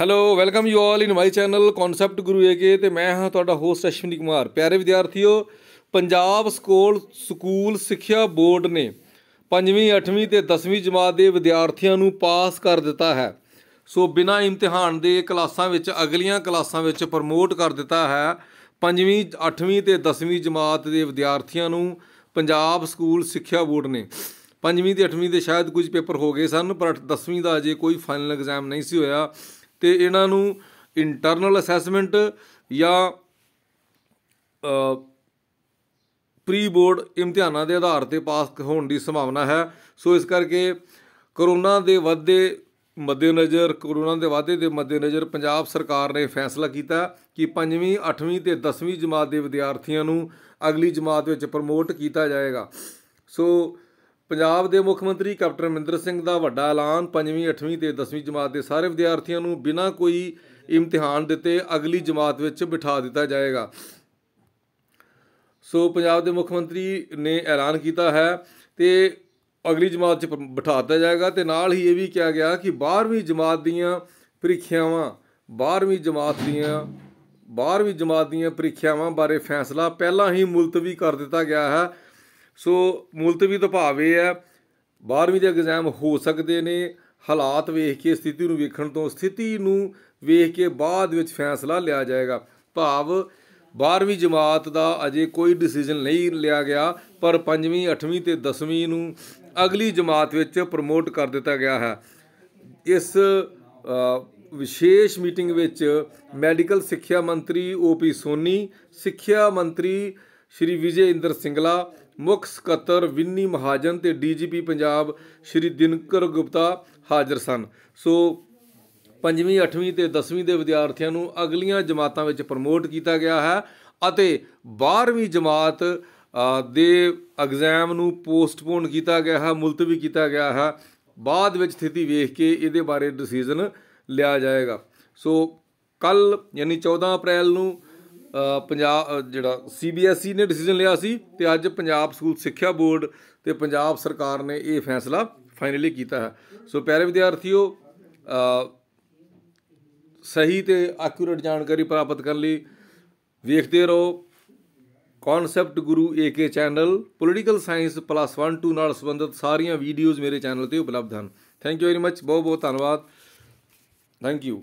hello welcome you all in my channel concept Guru AK ਤੇ ਮੈਂ ਹਾਂ ਤੁਹਾਡਾ ਹੋਸਟ ਅਸ਼ਵਨੀ ਕੁਮਾਰ ਪਿਆਰੇ ਵਿਦਿਆਰਥੀਓ ਪੰਜਾਬ ਸਕੂਲ ਸਕੂਲ ਸਿੱਖਿਆ ਬੋਰਡ ਨੇ 5ਵੀਂ 8ਵੀਂ ਤੇ 10ਵੀਂ ਜਮਾਤ ਦੇ ਵਿਦਿਆਰਥੀਆਂ ਨੂੰ ਪਾਸ ਕਰ ਦਿੱਤਾ ਹੈ ਸੋ ਬਿਨਾ ਇਮਤਿਹਾਨ ਦੇ ਕਲਾਸਾਂ ਵਿੱਚ ਅਗਲੀਆਂ ਕਲਾਸਾਂ ਵਿੱਚ ਪ੍ਰਮੋਟ ਕਰ ਦਿੱਤਾ ਹੈ 5ਵੀਂ 8ਵੀਂ ਤੇ 10ਵੀਂ ਜਮਾਤ ਦੇ ਵਿਦਿਆਰਥੀਆਂ ਨੂੰ ਪੰਜਾਬ ਸਕੂਲ ਸਿੱਖਿਆ ਬੋਰਡ ਨੇ 5ਵੀਂ ਤੇ 8ਵੀਂ ਦੇ ਸ਼ਾਇਦ ਕੁਝ ਪੇਪਰ ਹੋ ਗਏ ਸਨ ਪਰ 10ਵੀਂ ਦਾ ਅਜੇ ਕੋਈ ਫਾਈਨਲ ਐਗਜ਼ਾਮ ਨਹੀਂ ਸੀ ਹੋਇਆ ਤੇ ਇਹਨਾਂ ਨੂੰ ਇੰਟਰਨਲ ਅਸੈਸਮੈਂਟ ਜਾਂ ਪ੍ਰੀ ਬੋਰਡ ਇਮਤਿਹਾਨਾਂ ਦੇ ਆਧਾਰ ਤੇ ਪਾਸ ਹੋਣ ਦੀ ਸੰਭਾਵਨਾ ਹੈ ਸੋ ਇਸ ਕਰਕੇ ਕਰੋਨਾ ਦੇ ਵਾਧੇ ਮੱਦੇਨਜ਼ਰ ਕਰੋਨਾ ਦੇ ਵਾਧੇ ਦੇ ਮੱਦੇਨਜ਼ਰ ਪੰਜਾਬ ਸਰਕਾਰ ਨੇ ਫੈਸਲਾ ਕੀਤਾ ਕਿ 5ਵੀਂ 8ਵੀਂ ਤੇ 10ਵੀਂ ਜਮਾਤ ਦੇ ਵਿਦਿਆਰਥੀਆਂ ਨੂੰ ਅਗਲੀ ਜਮਾਤ ਵਿੱਚ ਪ੍ਰਮੋਟ ਕੀਤਾ ਜਾਏਗਾ ਸੋ ਪੰਜਾਬ ਦੇ ਮੁੱਖ ਮੰਤਰੀ ਕੈਪਟਨ ਅਮਰਿੰਦਰ ਸਿੰਘ ਦਾ ਵੱਡਾ ਐਲਾਨ 5ਵੀਂ 8ਵੀਂ ਤੇ 10ਵੀਂ ਜਮਾਤ ਦੇ ਸਾਰੇ ਵਿਦਿਆਰਥੀਆਂ ਨੂੰ ਬਿਨਾਂ ਕੋਈ ਇਮਤਿਹਾਨ ਦਿੱਤੇ ਅਗਲੀ ਜਮਾਤ ਵਿੱਚ ਬਿਠਾ ਦਿੱਤਾ ਜਾਏਗਾ ਸੋ ਪੰਜਾਬ ਦੇ ਮੁੱਖ ਮੰਤਰੀ ਨੇ ਐਲਾਨ ਕੀਤਾ ਹੈ ਤੇ ਅਗਲੀ ਜਮਾਤ 'ਚ ਬਿਠਾ ਦਿੱਤਾ ਜਾਏਗਾ ਤੇ ਨਾਲ ਹੀ ਇਹ ਵੀ ਕਿਹਾ ਗਿਆ ਕਿ 12ਵੀਂ ਜਮਾਤ ਦੀਆਂ ਪ੍ਰੀਖਿਆਵਾਂ 12ਵੀਂ ਜਮਾਤ ਦੀਆਂ 12ਵੀਂ ਜਮਾਤ ਦੀਆਂ ਪ੍ਰੀਖਿਆਵਾਂ ਬਾਰੇ ਫੈਸਲਾ ਪਹਿਲਾਂ ਹੀ ਮੁਲਤਵੀ ਕਰ ਦਿੱਤਾ ਗਿਆ ਹੈ ਸੋ ਮੁਲਤਵੀ ਤੋਂ ਭਾਵ ਇਹ ਹੈ 12ਵੀਂ ਦੇ ਐਗਜ਼ਾਮ ਹੋ ਸਕਦੇ ਨੇ ਹਾਲਾਤ ਵੇਖ ਕੇ ਸਥਿਤੀ ਨੂੰ ਵੇਖਣ ਤੋਂ ਸਥਿਤੀ ਨੂੰ ਵੇਖ ਕੇ ਬਾਅਦ ਵਿੱਚ ਫੈਸਲਾ ਲਿਆ ਜਾਏਗਾ ਭਾਵ 12ਵੀਂ ਜਮਾਤ ਦਾ ਅਜੇ ਕੋਈ ਡਿਸੀਜਨ ਨਹੀਂ ਲਿਆ ਗਿਆ ਪਰ 5ਵੀਂ 8ਵੀਂ ਤੇ 10ਵੀਂ ਨੂੰ ਅਗਲੀ ਜਮਾਤ ਵਿੱਚ ਪ੍ਰਮੋਟ ਕਰ ਦਿੱਤਾ ਗਿਆ ਹੈ ਇਸ ਵਿਸ਼ੇਸ਼ ਮੀਟਿੰਗ ਵਿੱਚ ਮੈਡੀਕਲ ਸਿੱਖਿਆ ਮੰਤਰੀ ਓਪੀ ਸੋਨੀ ਸਿੱਖਿਆ ਮੰਤਰੀ ਸ਼੍ਰੀ ਵਿਜੇ ਇੰਦਰ ਸਿੰਗਲਾ ਮੁੱਖ ਸਕੱਤਰ ਵਿੰਨੀ ਮਹਾਜਨ ਤੇ ਡੀਜੀਪੀ ਪੰਜਾਬ ਸ਼੍ਰੀ ਦਿਨਕਰ ਗੁਪਤਾ ਹਾਜ਼ਰ ਸਨ ਸੋ 5ਵੀਂ 8ਵੀਂ ਤੇ 10ਵੀਂ ਦੇ ਵਿਦਿਆਰਥੀਆਂ ਨੂੰ ਅਗਲੀਆਂ ਜਮਾਤਾਂ ਵਿੱਚ ਪ੍ਰਮੋਟ ਕੀਤਾ ਗਿਆ ਹੈ ਅਤੇ 12ਵੀਂ ਜਮਾਤ ਦੇ ਐਗਜ਼ਾਮ ਨੂੰ ਪੋਸਟਪੋਨ ਕੀਤਾ ਗਿਆ ਹੈ ਮੁਲਤਵੀ ਕੀਤਾ ਗਿਆ ਹੈ ਬਾਅਦ ਵਿੱਚ ਸਥਿਤੀ ਵੇਖ ਕੇ ਇਹਦੇ ਬਾਰੇ ਡਿਸੀਜਨ ਲਿਆ ਜਾਏਗਾ ਸੋ ਕੱਲ ਯਾਨੀ 14 ਅਪ੍ਰੈਲ ਨੂੰ ਪੰਜਾਬ ਜਿਹੜਾ ਸੀਬੀਐਸਈ e ਨੇ ਡਿਸੀਜਨ ਲਿਆ ਸੀ ਤੇ ਅੱਜ ਪੰਜਾਬ ਸਕੂਲ ਸਿੱਖਿਆ ਬੋਰਡ ਤੇ ਪੰਜਾਬ ਸਰਕਾਰ ਨੇ ਇਹ ਫੈਸਲਾ ਫਾਈਨਲੀ ਕੀਤਾ ਹੈ ਸੋ ਪਿਆਰੇ ਵਿਦਿਆਰਥੀਓ ਸਹੀ ਤੇ ਐਕੂਰੇਟ ਜਾਣਕਾਰੀ ਪ੍ਰਾਪਤ ਕਰਨ ਲਈ ਵੇਖਦੇ ਰਹੋ concept Guru AK channel political science plus 1 2 ਨਾਲ ਸੰਬੰਧਿਤ ਸਾਰੀਆਂ ਵੀਡੀਓਜ਼ ਮੇਰੇ ਚੈਨਲ ਤੇ ਉਪਲਬਧ ਹਨ ਥੈਂਕ ਯੂ ਵੈਰੀ ਮੱਚ ਬਹੁਤ ਬਹੁਤ ਧੰਨਵਾਦ ਥੈਂਕ ਯੂ